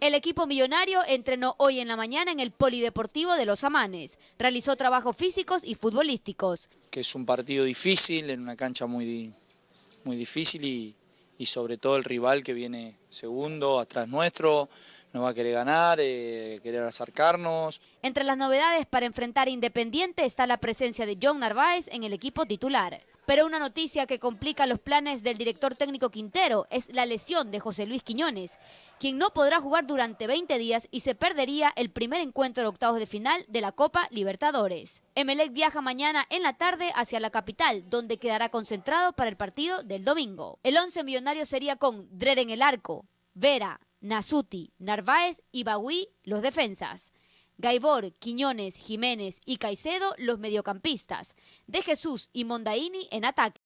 El equipo millonario entrenó hoy en la mañana en el Polideportivo de Los Amanes. Realizó trabajos físicos y futbolísticos. Que es un partido difícil, en una cancha muy, muy difícil y, y sobre todo el rival que viene segundo, atrás nuestro. No va a querer ganar, eh, querer acercarnos. Entre las novedades para enfrentar a Independiente está la presencia de John Narváez en el equipo titular. Pero una noticia que complica los planes del director técnico Quintero es la lesión de José Luis Quiñones, quien no podrá jugar durante 20 días y se perdería el primer encuentro de octavos de final de la Copa Libertadores. Emelec viaja mañana en la tarde hacia la capital, donde quedará concentrado para el partido del domingo. El once millonario sería con Drer en el arco, Vera, Nasuti, Narváez y Bagui los defensas. Gaibor, Quiñones, Jiménez y Caicedo los mediocampistas. De Jesús y Mondaini en ataque.